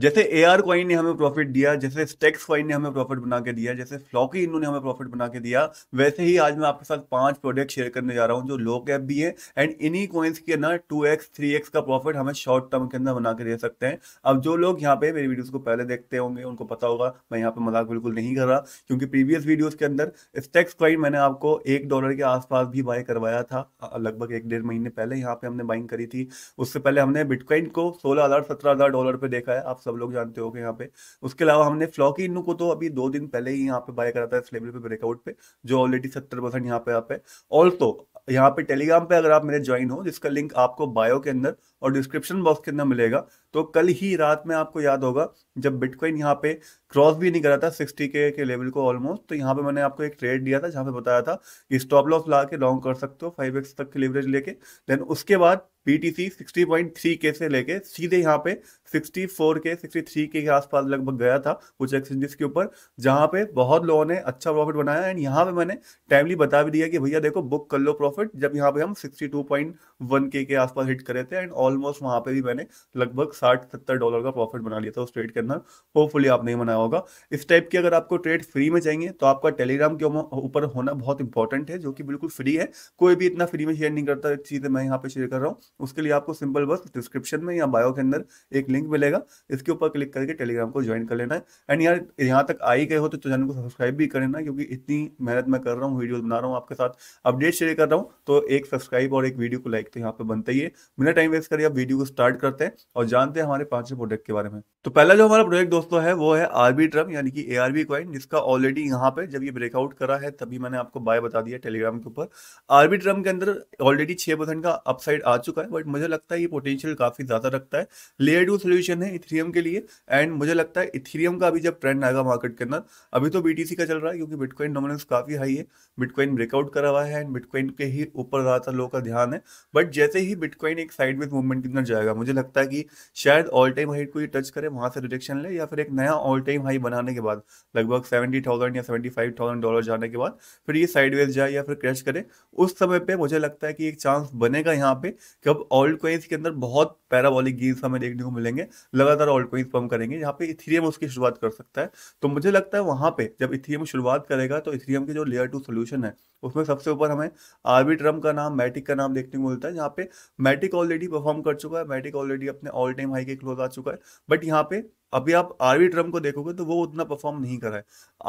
जैसे A R coin ने हमें प्रॉफिट दिया जैसे स्टेक्स क्वाइन ने हमें प्रॉफिट बना के दिया जैसे फ्लॉकी इन्होंने हमें प्रॉफिट बना के दिया वैसे ही आज मैं आपके साथ पांच प्रोडक्ट शेयर करने जा रहा हूँ जो लो कैप भी है एंड इन्हीं कॉइन्स के ना टू एक्स थ्री एक्स का प्रॉफिट हमें शॉर्ट टर्म के अंदर बना के दे सकते हैं अब जो लोग यहाँ पे मेरी वीडियोज को पहले देखते होंगे उनको पता होगा मैं यहाँ पे मजाक बिल्कुल नहीं कर रहा क्योंकि प्रीवियस वीडियोज के अंदर स्टेक्स क्वाइन मैंने आपको एक डॉलर के आसपास भी बाय करवाया था लगभग एक डेढ़ महीने पहले यहाँ पे हमने बाइंग करी थी उससे पहले हमने बिटकॉइन को सोलह हजार डॉलर पे देखा है आप सब लोग जानते हो यहाँ पे उसके अलावा हमने फ्लॉकी इन्नू को तो अभी दो दिन पहले ही यहाँ पे बाय करा था इस लेवल पे ब्रेकआउट पे जो ऑलरेडी सत्तर परसेंट यहाँ पे आप है ऑल्सो यहाँ पे टेलीग्राम पे अगर आप मेरे ज्वाइन हो जिसका लिंक आपको बायो के अंदर और डिस्क्रिप्शन बॉक्स के अंदर मिलेगा तो कल ही रात में आपको याद होगा जब बिटकॉइन यहाँ पे क्रॉस भी नहीं करा था सिक्सटी के के लेवल को ऑलमोस्ट तो यहाँ पे मैंने आपको एक ट्रेड दिया था जहाँ पे बताया था कि स्टॉप लॉस ला के लॉन्ग कर सकते हो फाइव एक्स तक की लेवरेज लेके देन उसके बाद B T C sixty point three के से लेके सीधे यहाँ पे सिक्सटी फोर के सिक्सटी थ्री के आसपास लगभग गया था कुछ एक्सचेंजेस के ऊपर जहाँ पे बहुत लोगों ने अच्छा प्रॉफिट बनाया एंड यहाँ पे मैंने टाइमली बता भी दिया कि भैया देखो बुक कर लो प्रॉफिट जब यहाँ पे हम सिक्सटी टू पॉइंट वन के आसपास हिट करे थे एंड ऑल ऑलमोस्ट वहां पे भी मैंने लगभग साठ सत्तर डॉलर का प्रॉफिट बना लिया था उस ट्रेड के अंदर होपफुली आपने बनाया होगा इस टाइप की अगर आपको ट्रेड फ्री में चाहिए तो आपका टेलीग्राम के ऊपर होना बहुत इंपॉर्टेंट है जो कि बिल्कुल फ्री है कोई भी इतना फ्री में शेयर नहीं करता चीज़ें मैं यहाँ पे शेयर कर रहा हूँ उसके लिए आपको सिंपल बस डिस्क्रिप्शन में या बायो के अंदर एक लिंक मिलेगा इसके ऊपर क्लिक करके टेलीग्राम को ज्वाइन कर लेना है एंड यार यहाँ तक आई गए हो तो चैनल को सब्सक्राइब भी कर लेना क्योंकि इतनी मेहनत मैं कर रहा हूँ वीडियो बना रहा हूँ आपके साथ अपडेट शेयर कर रहा हूँ तो एक सब्सक्राइब और एक वीडियो को लाइक तो यहाँ पे बनता ही है बिना टाइम वेस्ट करें चलिए अब वीडियो को स्टार्ट करते हैं और जानते हैं हमारे पांचवें प्रोडक्ट के बारे में तो पहला जो हमारा प्रोजेक्ट दोस्तों है वो है आरबी ट्रम यानी कि एआरबी क्वाइन जिसका ऑलरेडी यहाँ पे जब ये ब्रेकआउट करा है तभी मैंने आपको बाय बता दिया टेलीग्राम के ऊपर आरबी ट्रम के अंदर ऑलरेडी छह परसेंट का अपसाइड आ चुका है बट मुझे लगता है ये पोटेंशियल काफी ज्यादा रखता है लेयर टू सोल्यूशन है इथेरियम के लिए एंड मुझे लगता है इथेरियम का अभी जब ट्रेंड आएगा मार्केट के अंदर अभी तो बीटीसी का चल रहा है क्योंकि बिटकॉइन डोमिनेंस काफी हाई है बिटकॉइन ब्रेकआउट करा हुआ है एंड बिटकॉइन के ही ऊपर ज्यादातर लोगों का ध्यान है बट जैसे ही बिटकॉइन एक साइड में मूवमेंट कितना जाएगा मुझे लगता है कि शायद ऑल टाइम हाई को ये टच करे वहाँ से रिजेक्शन ले या फिर एक नया ऑल टाइम हाई बनाने के बाद लगभग सेवेंटी थाउजेंड या सेवेंटी फाइव थाउजेंड डॉलर जाने के बाद फिर ये साइडवेज जाए या फिर क्रैश करे उस समय पर मुझे लगता है कि एक चांस बनेगा यहाँ पे कि अब ऑल्ड कोइंस के अंदर बहुत पैराबॉलिक गेंस हमें देखने को मिलेंगे लगातार ऑल्ड कोइंस पम्प करेंगे यहाँ पे इथीरियम उसकी शुरुआत कर सकता है तो मुझे लगता है वहाँ पे जब इथीरियम शुरुआत करेगा तो इथीरियम के जो लेयर टू सोल्यूशन है उसमें सबसे ऊपर हमें आर्बिट्रम का नाम मैटिक का नाम देखने को मिलता है जहाँ पे मैटिक ऑलरेडी परफॉर्म परफॉर्म कर चुका है मैटिक ऑलरेडी अपने ऑल टाइम हाई के क्लोज आ चुका है बट यहाँ पे अभी आप आरवी ट्रम को देखोगे तो वो उतना परफॉर्म नहीं कर रहा है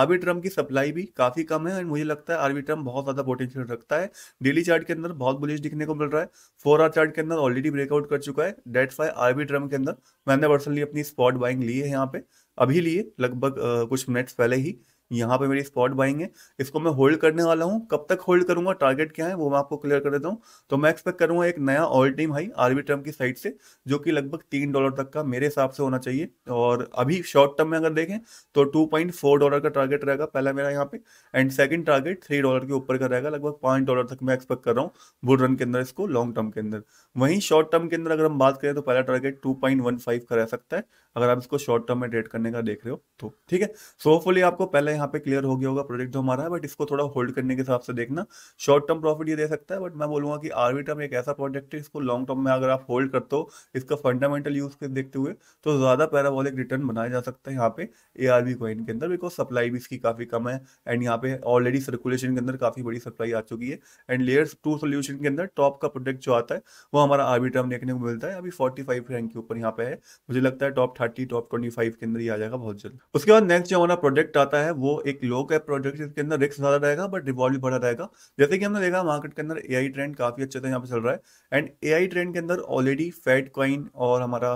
आरवी ट्रम की सप्लाई भी काफ़ी कम है एंड मुझे लगता है आरवी ट्रम बहुत ज़्यादा पोटेंशियल रखता है डेली चार्ट के अंदर बहुत बुलिश दिखने को मिल रहा है फोर आर चार्ट के अंदर ऑलरेडी ब्रेकआउट कर चुका है डेट फाइव आरवी ट्रम के अंदर मैंने पर्सनली अपनी स्पॉट बाइंग ली है यहाँ पे अभी लिए लगभग कुछ मिनट्स पहले ही यहाँ पे मेरी स्पॉट बाइंग है इसको मैं होल्ड करने वाला हूँ कब तक होल्ड करूंगा टारगेट क्या है वो मैं आपको क्लियर कर देता हूँ तो मैं एक्सपेक्ट करूंगा एक नया ऑल टाइम हाई आरबी टर्म की साइड से जो कि लगभग तीन डॉलर तक का मेरे हिसाब से होना चाहिए और अभी शॉर्ट टर्म में अगर देखें तो टू डॉलर का टारगेट रहेगा पहला मेरा यहाँ पे and second target three dollar के ऊपर का रहेगा लगभग पांच डॉलर तक मैं एक्सपेक्ट कर रहा हूँ बुड रन के अंदर इसको लॉन्ग टर्म के अंदर वहीं शॉर्ट टर्म के अंदर अगर हम बात करें तो पहला टारगेट टू का रह सकता है अगर आप इसको शॉर्ट टर्म में ट्रेड करने का देख रहे हो तो ठीक है सो आपको पहले यहाँ पे क्लियर हो गया होगा प्रोजेक्ट जो हमारा है बट इसको थोड़ा होल्ड करने के हिसाब से देखना शॉर्ट टर्म प्रॉफिट ये दे सकता है बट मैं बोलूंगा कि आरवी टर्म एक ऐसा प्रोजेक्ट है इसको लॉन्ग टर्म में अगर आप होल्ड करते हो इसका फंडामेंटल यूज के देखते हुए तो ज़्यादा पैराबॉलिक रिटर्न बनाया जा सकता है यहाँ पे ए आर वी कॉइन के अंदर बिकॉज सप्लाई भी इसकी काफ़ी कम है एंड यहाँ पे ऑलरेडी सर्कुलेशन के अंदर काफ़ी बड़ी सप्लाई आ चुकी है एंड लेयर्स टू सोल्यूशन के अंदर टॉप का प्रोजेक्ट जो आता है वो हमारा आरवी टर्म देखने को मिलता है अभी फोर्टी फाइव रैंक के ऊपर यहाँ पे है मुझे लगता है top thirty top twenty five के अंदर ही आ जाएगा बहुत जल्द उसके बाद नेक्स्ट जो हमारा प्रोजेक्ट आता है वो वो एक लो कैप प्रोजेक्ट जिसके अंदर रिस्क ज़्यादा रहेगा बट रिवॉल्व भी बड़ा रहेगा जैसे कि हमने देखा मार्केट के अंदर ए ट्रेंड काफ़ी अच्छे से यहाँ पे चल रहा है एंड ए ट्रेंड के अंदर ऑलरेडी फेड क्वाइन और हमारा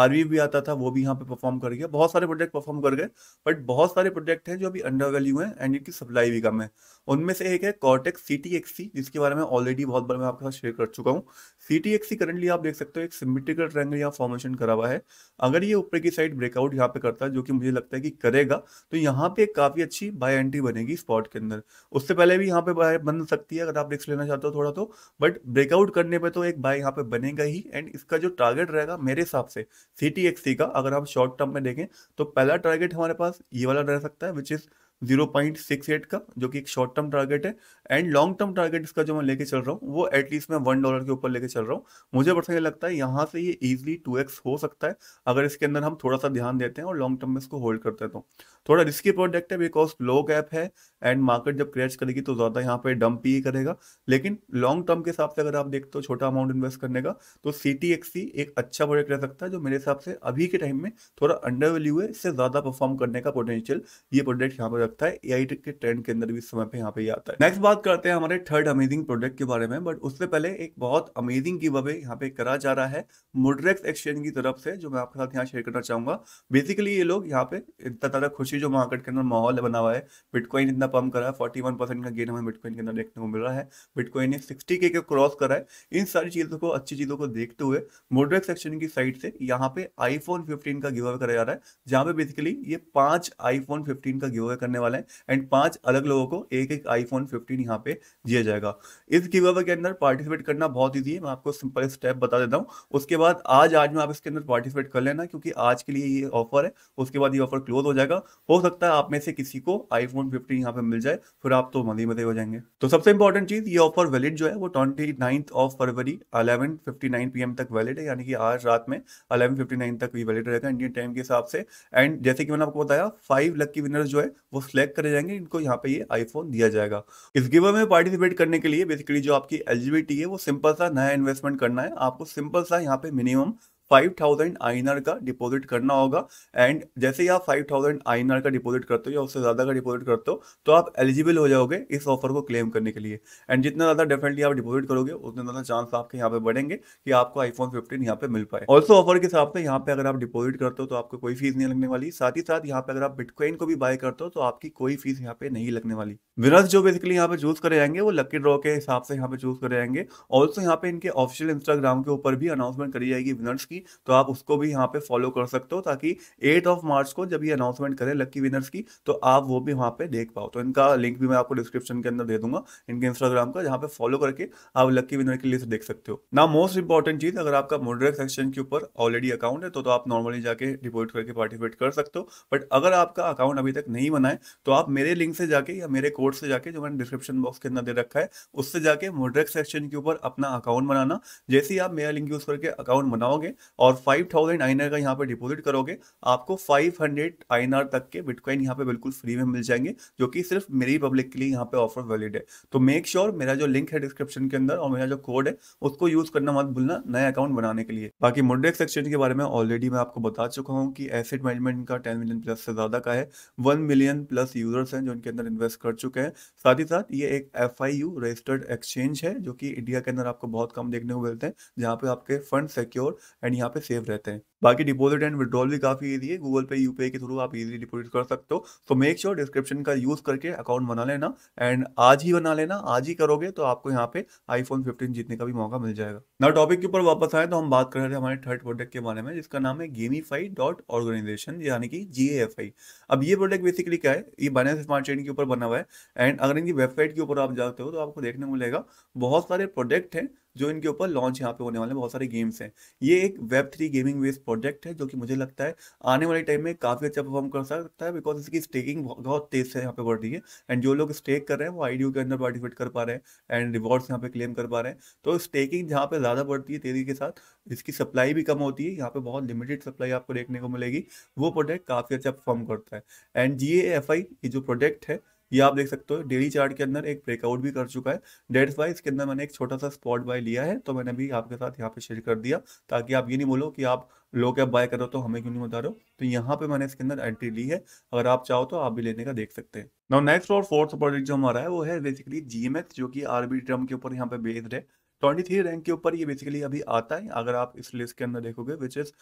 आरवी भी आता था वो भी यहाँ पे परफॉर्म कर गया बहुत सारे प्रोजेक्ट परफॉर्म कर गए बट बहुत सारे प्रोजेक्ट हैं जो अभी अंडर वैल्यू हैं एंड इनकी सप्लाई भी कम है उनमें से एक है कॉटेक्स सी टी एक्सी जिसके बारे में ऑलरेडी बहुत बार मैं आपके साथ शेयर कर चुका हूँ सी टी एक्सी करंटली आप देख सकते हो एक सिमिट्रिकल ट्रैंगल यहाँ फॉर्मेशन करा हुआ है अगर ये ऊपर की साइड ब्रेकआउट यहाँ पे करता है जो कि मुझे लगता है कि करेगा तो यहाँ पे काफ़ी अच्छी बाय एंट्री बनेगी स्पॉट के अंदर उससे पहले भी यहाँ पे बाय बन सकती है अगर आप रिस्क लेना चाहते हो थोड़ा तो बट ब्रेकआउट करने पर तो एक बाय यहाँ पे बनेगा ही एंड इसका जो टारगेट रहेगा मेरे हिसाब से सी टी एक्स सी का अगर हम शॉर्ट टर्म में देखें तो पहला टारगेट हमारे पास ये वाला रह सकता है which is zero point six eight का जो कि एक शॉर्ट टर्म टारगेट है एंड लॉन्ग टर्म टारगेट इसका जो मैं लेके चल रहा हूँ वो एटलीस्ट मैं वन डॉलर के ऊपर लेके चल रहा हूँ मुझे पर्सनली लगता है यहाँ से ये ईजिली टू एक्स हो सकता है अगर इसके अंदर हम थोड़ा सा ध्यान देते हैं और लॉन्ग टर्म में इसको होल्ड करते हैं तो थोड़ा रिस्की प्रोडक्ट है बिकॉज लो गैप है एंड मार्केट जब क्रैश करेगी तो ज़्यादा यहाँ पे डंप ही करेगा लेकिन लॉन्ग टर्म के हिसाब से अगर आप देखते हो छोटा अमाउंट इन्वेस्ट करने का तो सी टी एक अच्छा प्रोडक्ट रह सकता है जो मेरे हिसाब से अभी के टाइम में थोड़ा अंडर वैल्यू है इससे ज़्यादा परफॉर्म करने का पोटेंशियल ये प्रोडक्ट यहाँ पर रखता है ए के ट्रेंड के अंदर भी समय पर यहाँ पे आता है नेक्स्ट बात करते हैं हमारे थर्ड अमेजिंग प्रोडक्ट के बारे में बट उससे पहले एक बहुत अमेजिंग की अवे यहाँ पे करा जा रहा है मुड्रेक्स एक्सचेंज की तरफ से जो मैं आपके साथ यहाँ शेयर करना चाहूंगा बेसिकली ये लोग यहाँ पे इतना ज़्यादा खुश सोचिए जो मार्केट के अंदर माहौल बना हुआ है बिटकॉइन इतना पम्प करा है फोर्टी वन परसेंट का गेन हमें बिटकॉइन के अंदर देखने को मिल रहा है बिटकॉइन ने सिक्सटी के क्रॉस करा है इन सारी चीज़ों को अच्छी चीज़ों को देखते हुए मोडरेक सेक्शन की साइड से यहाँ पे आईफोन फिफ्टीन का गिव अवे करा जा रहा है जहाँ पे बेसिकली ये पाँच आईफोन फिफ्टीन का गिव अवे करने वाला है एंड पाँच अलग लोगों को एक एक आईफोन फिफ्टीन यहाँ पे दिया जाएगा इस गिव अवे के अंदर पार्टिसिपेट करना बहुत ईजी है मैं आपको सिंपल स्टेप बता देता हूँ उसके बाद आज आज में आप इसके अंदर पार्टिसिपेट कर लेना क्योंकि आज के लिए ये ऑफर है उसके बाद ये ऑफर क्लोज हो जाएगा हो सकता है आप में से किसी को आईफोन 15 यहाँ पे मिल जाए फिर आप तो मजे मजे हो जाएंगे तो सबसे इंपॉर्टेंट चीज ये ऑफर वैलिड जो है वो twenty ninth of February eleven fifty nine P M तक वैलिड है यानी कि आज रात में अलेवन फिफ्टी नाइन तक भी वैलिड रहेगा इंडियन टाइम के हिसाब से एंड जैसे कि मैंने आपको बताया फाइव लक की विनर्स जो है वो सिलेक्ट करे जाएंगे इनको यहाँ पे ये आईफोन दिया जाएगा इस गिवे में पार्टिसिपेट करने के लिए बेसिकली जो आपकी एलिजिबिलिटी है वो सिंपल सा नया इन्वेस्टमेंट करना है आपको सिंपल सा यहाँ पे मिनिमम फाइव थाउजेंड आई का डिपॉजिट करना होगा एंड जैसे ही आप फाइव थाउजेंड आई का डिपॉजिट करते हो या उससे ज़्यादा का डिपॉजिट करते हो तो आप एलिजिबल हो जाओगे इस ऑफर को क्लेम करने के लिए एंड जितना ज़्यादा डेफिनेटली आप डिपॉजिट करोगे उतना ज़्यादा चांस आपके यहाँ पे बढ़ेंगे कि आपको आईफोन फिफ्टीन यहाँ पे मिल पाए ऑल्सो ऑफर के हिसाब से यहाँ पे अगर आप डिपॉजिट करते हो तो आपको कोई फीस नहीं लगने वाली साथ ही साथ यहाँ पे अगर आप बिटकॉइन को भी बाय करते हो तो आपकी कोई फीस यहाँ पे नहीं लगने वाली विनर्स जो बेसिकली यहाँ पे चूज करे जाएंगे वो लकी ड्रॉ के हिसाब से यहाँ पे चूज करे जाएंगे ऑल्सो यहाँ पे इनके ऑफिशियल इंस्टाग्राम के ऊपर भी अनाउंसमेंट करी जाएगी विनर्स की तो आप उसको भी यहाँ पे फॉलो कर सकते हो ताकि एट ऑफ मार्च को जब ये अनाउंसमेंट करें लकी विनर्स की तो आप वो भी वहाँ पे देख पाओ तो इनका लिंक भी मैं आपको डिस्क्रिप्शन के अंदर दे दूंगा इनके इंस्टाग्राम का जहाँ पे फॉलो करके आप लकी विनर की लिस्ट देख सकते हो ना मोस्ट इंपॉर्टेंट चीज अगर आपका मोडरेट सेक्शन के ऊपर ऑलरेडी तो तो अकाउंट है तो आप नॉर्मली जाके डिपोजिट करके पार्टिसिपेट कर सकते हो बट अगर आपका अकाउंट अभी तक नहीं बनाए तो आप मेरे लिंक से जाके या मेरे कोड से जाके जो मैंने डिस्क्रिप्शन बॉक्स के अंदर दे रखा है उससे जाके मोड्रेक्स एक्सचेंज के ऊपर अपना अकाउंट बनाना जैसे ही आप मेरा लिंक यूज करके अकाउंट बनाओगे और फाइव थाउजेंड आइनर का यहाँ पे डिपोजिट करोगे आपको फाइव हंड्रेड आइनर तक के बिटकॉइन यहाँ पे बिल्कुल फ्री में मिल जाएंगे जो कि सिर्फ मेरी पब्लिक के लिए यहाँ पे ऑफर वैलिड है तो मेक श्योर sure मेरा जो लिंक है डिस्क्रिप्शन के अंदर और मेरा जो कोड है उसको यूज करना मत भूलना नया अकाउंट बनाने के लिए बाकी मोड्रेक्स एक्सचेंज के बारे में ऑलरेडी मैं आपको बता चुका हूँ कि एसेट मैनेजमेंट का टेन मिलियन प्लस से ज्यादा का है वन मिलियन प्लस यूजर्स हैं जो इनके अंदर इन्वेस्ट कर चुके चुके हैं साथ ही साथ ये एक एफ रजिस्टर्ड एक्सचेंज है जो कि इंडिया के अंदर आपको बहुत कम देखने को मिलते हैं जहाँ पे आपके फंड सिक्योर एंड यहाँ पे सेफ रहते हैं बाकी डिपॉजिट एंड विड्रॉल भी काफी ईजी है गूगल पे यूपीआई के थ्रू आप इजीली डिपॉजिट कर सकते हो सो मेक श्योर डिस्क्रिप्शन का यूज करके अकाउंट बना लेना एंड आज ही बना लेना आज ही करोगे तो आपको यहाँ पे आईफोन 15 जीतने का भी मौका मिल जाएगा ना टॉपिक के ऊपर वापस आए तो हम बात कर रहे थे हमारे थर्ड प्रोडक्ट के बारे में जिसका नाम है गेमीफाई डॉट ऑर्गेनाइजेशन यानी कि जी अब ये प्रोडक्ट बेसिकली क्या है ये बाइनेंस स्मार्ट चेन के ऊपर बना हुआ है एंड अगर इनकी वेबसाइट के ऊपर आप जाते हो तो आपको देखने को मिलेगा बहुत सारे प्रोडक्ट हैं जो इनके ऊपर लॉन्च यहाँ पे होने वाले हैं बहुत सारे गेम्स हैं ये एक web three gaming based project है जो कि मुझे लगता है आने वाले टाइम में काफ़ी अच्छा परफॉर्म कर सकता है बिकॉज इसकी स्टेकिंग बहुत तेज से यहाँ पे बढ़ रही है एंड जो लोग स्टेक कर रहे हैं वो आई के अंदर पार्टिसिपेट कर पा रहे हैं एंड रिवॉर्ड्स यहाँ पे क्लेम कर पा रहे हैं तो स्टेकिंग जहाँ पे ज़्यादा बढ़ती है तेजी के साथ इसकी सप्लाई भी कम होती है यहाँ पे बहुत लिमिटेड सप्लाई आपको देखने को मिलेगी वो प्रोडक्ट काफ़ी अच्छा परफॉर्म करता है एंड जी एफ आई ये जो प्रोडक्ट है ये आप देख सकते हो डेली चार्ट के अंदर एक ब्रेकआउट भी कर चुका है डेट्स वाइज के अंदर मैंने एक छोटा सा स्पॉट बाय लिया है तो मैंने भी आपके साथ यहाँ पे शेयर कर दिया ताकि आप ये नहीं बोलो कि आप लो कैप बाय करो तो हमें क्यों नहीं बता रहे हो तो यहाँ पे मैंने इसके अंदर एंट्री ली है अगर आप चाहो तो आप भी लेने का देख सकते हैं नाउ नेक्स्ट और फोर्थ प्रोडक्ट जो हमारा है वो है बेसिकली जीएमएस जो कि आरबी ट्रम के ऊपर यहाँ पे बेस्ड है ट्वेंटी थ्री रैंक के ऊपर ये बेसिकली अभी आता है अगर आप इस लिस्ट के अंदर देखोगे विच इज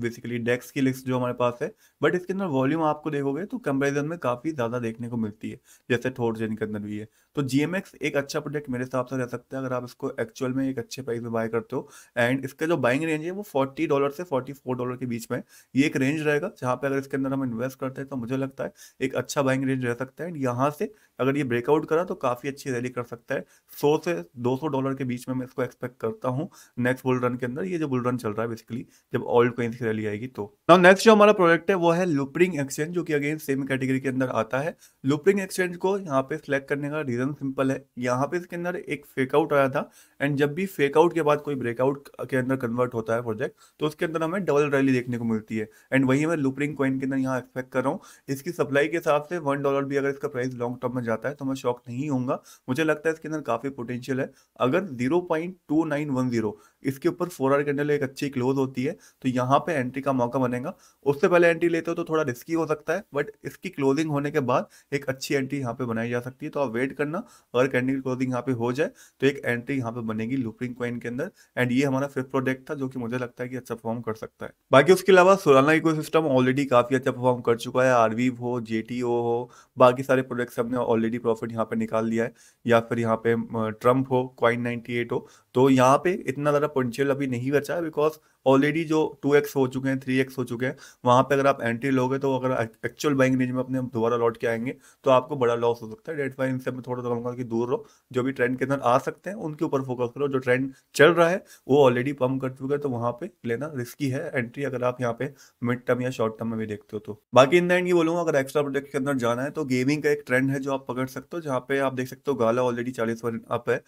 बेसिकली डेक्स की लिस्ट जो हमारे पास है बट इसके अंदर वॉल्यूम आपको देखोगे तो कंपेरिजन में काफी ज्यादा देखने को मिलती है जैसे जेन के अंदर भी है तो जीएमएक्स एक अच्छा प्रोडक्ट मेरे हिसाब से रह सकता है अगर आप इसको एक्चुअल में एक अच्छे प्राइस में बाय करते हो एंड इसका जो बाइंग रेंज है वो फोर्टी डॉलर से फोर्टी फोर डॉलर के बीच में ये एक रेंज रहेगा जहाँ पे अगर इसके अंदर हम इन्वेस्ट करते हैं तो मुझे लगता है एक अच्छा बाइंग रेंज रह सकता है यहाँ से अगर ये ब्रेकआउट करा तो काफ़ी अच्छी रैली कर सकता है सौ से दो सौ डॉलर के बीच में मैं इसको एक्सपेक्ट करता हूँ नेक्स्ट बुल रन के अंदर ये जो बुल रन चल रहा है बेसिकली जब ऑल्ड कोइंस की रैली आएगी तो ना नेक्स्ट जो हमारा प्रोडक्ट है वो है लुपरिंग एक्सचेंज जो कि अगेन सेम कैटेगरी के अंदर आता है लुपरिंग एक्सचेंज को यहाँ पे सिलेक्ट करने का रीजन सिंपल है यहाँ पे इसके अंदर एक फेकआउट आया था एंड जब भी फेकआउट के बाद कोई ब्रेकआउट के अंदर कन्वर्ट होता है प्रोजेक्ट तो उसके अंदर हमें डबल रैली देखने को मिलती है एंड वही मैं लुपरिंग कॉइन के अंदर यहाँ एक्सपेक्ट कर रहा हूँ इसकी सप्लाई के हिसाब से वन डॉलर भी अगर इसका प्राइस लॉन्ग टर्म में जाता है तो मैं शॉक नहीं होऊंगा मुझे लगता है इसके अंदर काफ़ी पोटेंशियल है अगर zero point two nine one zero इसके ऊपर फोर आर कैंडल एक अच्छी क्लोज होती है तो यहाँ पे एंट्री का मौका बनेगा उससे पहले एंट्री लेते हो तो थोड़ा रिस्की हो सकता है बट इसकी क्लोजिंग होने के बाद एक अच्छी एंट्री यहाँ पे बनाई जा सकती है तो आप वेट करना अगर कैंडल की क्लोजिंग यहाँ पे हो जाए तो एक एंट्री यहाँ पे बनेगी लुपरिंग क्वाइन के अंदर एंड ये हमारा फिफ्थ प्रोडक्ट था जो कि मुझे लगता है कि अच्छा परफॉर्म कर सकता है बाकी उसके अलावा सोलाना इको ऑलरेडी काफी अच्छा परफॉर्म कर चुका है आरवी हो जे हो बाकी सारे प्रोडक्ट्स हमने ऑलरेडी प्रॉफिट यहाँ पे निकाल लिया है या फिर यहाँ पे ट्रम्प हो क्वाइन नाइनटी हो तो यहाँ पे इतना ज़्यादा पंचुअल अभी नहीं बचा बिकॉज ऑलरेडी जो टू एक्स हो चुके हैं थ्री एक्स हो चुके हैं वहाँ पे अगर आप एंट्री लोगे तो अगर एक्चुअल बाइंग रेंज में अपने दोबारा लौट के आएंगे तो आपको बड़ा लॉस हो सकता है डेट वाई इनसे मैं थोड़ा सा कहूँगा कि दूर रहो जो भी ट्रेंड के अंदर आ सकते हैं उनके ऊपर फोकस करो जो ट्रेंड चल रहा है वो ऑलरेडी पम्प कर चुके हैं तो वहाँ पे लेना रिस्की है एंट्री अगर आप यहाँ पे मिड टर्म या शॉर्ट टर्म में भी देखते हो तो बाकी इन एंड ये बोलूँगा अगर एक्स्ट्रा प्रोडक्ट के अंदर जाना है तो गेमिंग का एक ट्रेंड है जो आप पकड़ सकते हो जहाँ पे आप देख सकते हो गाला ऑलरेडी चालीस परसेंट अप है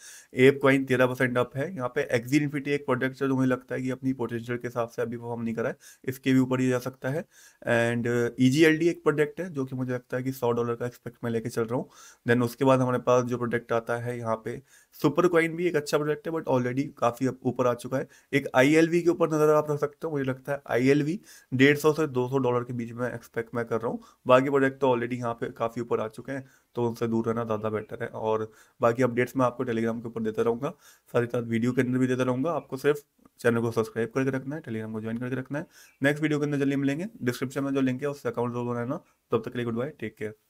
एप क्वाइन तेरह परसेंट अप है यहाँ पे एक्जी इन्फिटी एक प्रोडक्ट है जो मुझे लगता है कि अपनी पोटेंशियल ओरिजिनल के हिसाब से अभी वो हम नहीं कराए इसके भी ऊपर ही जा सकता है एंड ई uh, e एक प्रोडक्ट है जो कि मुझे लगता है कि सौ डॉलर का एक्सपेक्ट मैं लेके चल रहा हूँ देन उसके बाद हमारे पास जो प्रोडक्ट आता है यहाँ पे सुपर क्वाइन भी एक अच्छा प्रोडक्ट है बट ऑलरेडी काफ़ी ऊपर आ चुका है एक आई के ऊपर नज़र आप रख सकते हो मुझे लगता है आई एल से दो डॉलर के बीच में एक्सपेक्ट मैं कर रहा हूँ बाकी प्रोडक्ट तो ऑलरेडी यहाँ पे काफ़ी ऊपर आ चुके हैं तो उनसे दूर रहना ज़्यादा बेटर है और बाकी अपडेट्स मैं आपको टेलीग्राम के ऊपर देता रहूँगा साथ ही साथ वीडियो के अंदर भी देता रहूँगा आपको सिर्फ चैनल को सब्सक्राइब करके रखना है टेलीग्राम को ज्वाइन करके रखना है नेक्स्ट वीडियो के अंदर जल्दी मिलेंगे डिस्क्रिप्शन में जो लिंक है उससे अकाउंट जरूर बनाना तब तक के लिए गुड बाय टेक केयर